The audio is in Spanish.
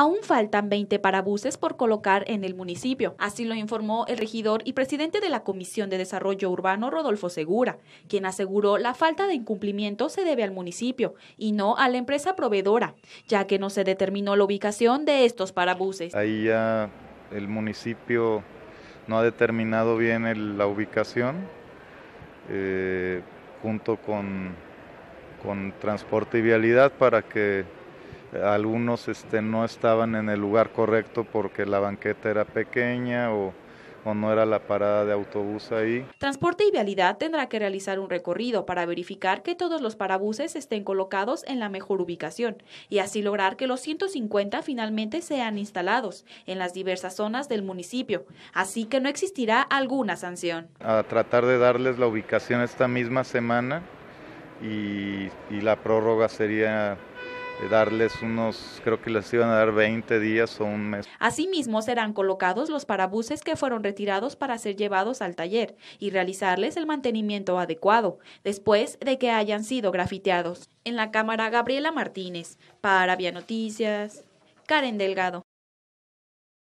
aún faltan 20 parabuses por colocar en el municipio. Así lo informó el regidor y presidente de la Comisión de Desarrollo Urbano, Rodolfo Segura, quien aseguró la falta de incumplimiento se debe al municipio y no a la empresa proveedora, ya que no se determinó la ubicación de estos parabuses. Ahí ya el municipio no ha determinado bien la ubicación, eh, junto con, con transporte y vialidad para que algunos este, no estaban en el lugar correcto porque la banqueta era pequeña o, no era la parada de autobús ahí. Transporte y Vialidad tendrá que realizar un recorrido para verificar que todos los parabuses estén colocados en la mejor ubicación y así lograr que los 150 finalmente sean instalados en las diversas zonas del municipio, así que no existirá alguna sanción. A tratar de darles la ubicación esta misma semana y, y la prórroga sería darles unos, creo que les iban a dar 20 días o un mes. Asimismo, serán colocados los parabuses que fueron retirados para ser llevados al taller y realizarles el mantenimiento adecuado, después de que hayan sido grafiteados. En la cámara, Gabriela Martínez, para Vía Noticias, Karen Delgado.